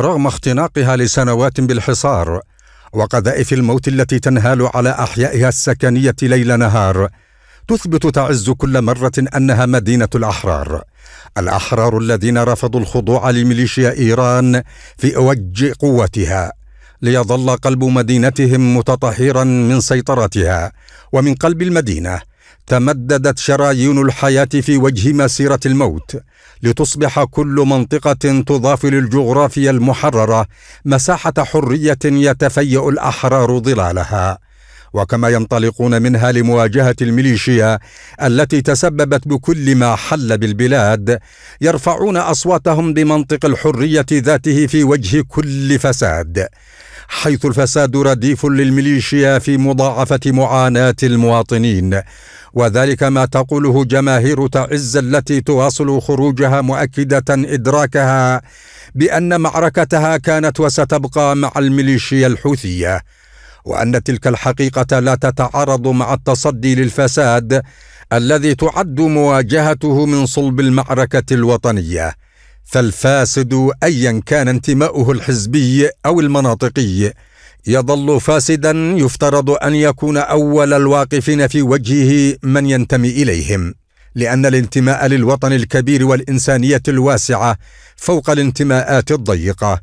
رغم اختناقها لسنوات بالحصار وقذائف الموت التي تنهال على احيائها السكنيه ليل نهار تثبت تعز كل مره انها مدينه الاحرار الاحرار الذين رفضوا الخضوع لميليشيا ايران في اوج قوتها ليظل قلب مدينتهم متطهرا من سيطرتها ومن قلب المدينه تمددت شرايين الحياه في وجه مسيره الموت لتصبح كل منطقه تضاف للجغرافيا المحرره مساحه حريه يتفيا الاحرار ظلالها وكما ينطلقون منها لمواجهه الميليشيا التي تسببت بكل ما حل بالبلاد يرفعون اصواتهم بمنطق الحريه ذاته في وجه كل فساد حيث الفساد رديف للميليشيا في مضاعفة معاناة المواطنين وذلك ما تقوله جماهير تعز التي تواصل خروجها مؤكدة إدراكها بأن معركتها كانت وستبقى مع الميليشيا الحوثية وأن تلك الحقيقة لا تتعارض مع التصدي للفساد الذي تعد مواجهته من صلب المعركة الوطنية فالفاسد ايا كان انتماؤه الحزبي او المناطقي يظل فاسدا يفترض ان يكون اول الواقفين في وجهه من ينتمي اليهم لان الانتماء للوطن الكبير والانسانيه الواسعه فوق الانتماءات الضيقه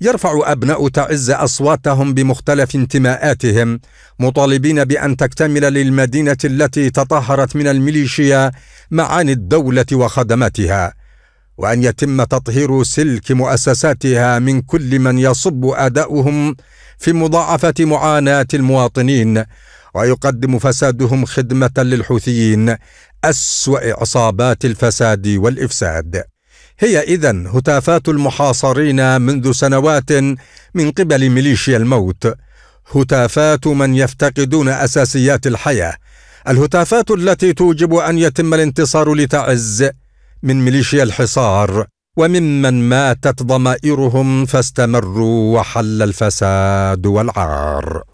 يرفع ابناء تعز اصواتهم بمختلف انتماءاتهم مطالبين بان تكتمل للمدينه التي تطهرت من الميليشيا معاني الدوله وخدماتها وان يتم تطهير سلك مؤسساتها من كل من يصب اداؤهم في مضاعفه معاناه المواطنين ويقدم فسادهم خدمه للحوثيين اسوا عصابات الفساد والافساد هي اذا هتافات المحاصرين منذ سنوات من قبل ميليشيا الموت هتافات من يفتقدون اساسيات الحياه الهتافات التي توجب ان يتم الانتصار لتعز من ميليشيا الحصار وممن ماتت ضمائرهم فاستمروا وحل الفساد والعار